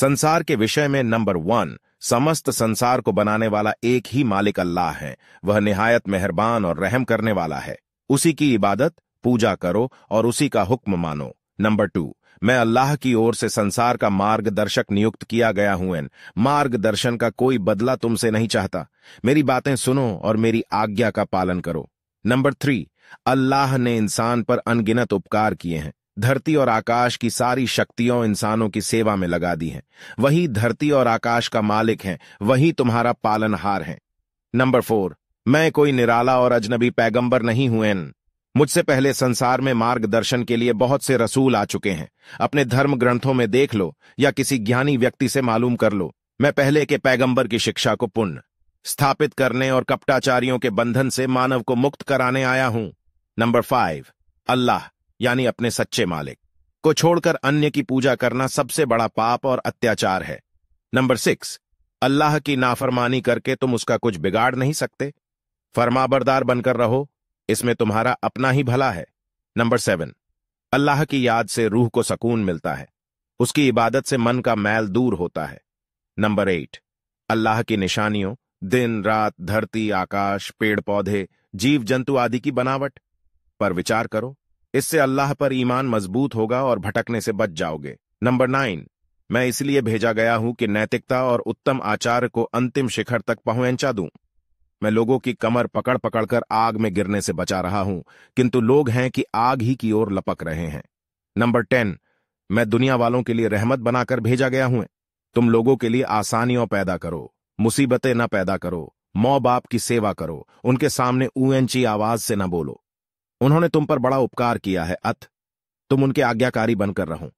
संसार के विषय में नंबर वन समस्त संसार को बनाने वाला एक ही मालिक अल्लाह है वह निहायत मेहरबान और रहम करने वाला है उसी की इबादत पूजा करो और उसी का हुक्म मानो नंबर टू मैं अल्लाह की ओर से संसार का मार्गदर्शक नियुक्त किया गया हूं एन मार्गदर्शन का कोई बदला तुमसे नहीं चाहता मेरी बातें सुनो और मेरी आज्ञा का पालन करो नंबर थ्री अल्लाह ने इंसान पर अनगिनत उपकार किए हैं धरती और आकाश की सारी शक्तियों इंसानों की सेवा में लगा दी हैं वही धरती और आकाश का मालिक हैं वही तुम्हारा पालनहार हैं नंबर फोर मैं कोई निराला और अजनबी पैगंबर नहीं हुए मुझसे पहले संसार में मार्गदर्शन के लिए बहुत से रसूल आ चुके हैं अपने धर्म ग्रंथों में देख लो या किसी ज्ञानी व्यक्ति से मालूम कर लो मैं पहले के पैगंबर की शिक्षा को पुण्य स्थापित करने और कपटाचारियों के बंधन से मानव को मुक्त कराने आया हूं नंबर फाइव अल्लाह यानी अपने सच्चे मालिक को छोड़कर अन्य की पूजा करना सबसे बड़ा पाप और अत्याचार है नंबर सिक्स अल्लाह की नाफरमानी करके तुम उसका कुछ बिगाड़ नहीं सकते फरमाबरदार बनकर रहो इसमें तुम्हारा अपना ही भला है नंबर सेवन अल्लाह की याद से रूह को सकून मिलता है उसकी इबादत से मन का मैल दूर होता है नंबर एट अल्लाह की निशानियों दिन रात धरती आकाश पेड़ पौधे जीव जंतु आदि की बनावट पर विचार करो इससे अल्लाह पर ईमान मजबूत होगा और भटकने से बच जाओगे नंबर नाइन मैं इसलिए भेजा गया हूं कि नैतिकता और उत्तम आचार को अंतिम शिखर तक पहुंचा दूं मैं लोगों की कमर पकड़ पकड़कर आग में गिरने से बचा रहा हूं किंतु लोग हैं कि आग ही की ओर लपक रहे हैं नंबर टेन मैं दुनिया वालों के लिए रहमत बनाकर भेजा गया हूं तुम लोगों के लिए आसानियों पैदा करो मुसीबतें न पैदा करो मौ बाप की सेवा करो उनके सामने ऊंची आवाज से न बोलो उन्होंने तुम पर बड़ा उपकार किया है अथ तुम उनके आज्ञाकारी बनकर रहो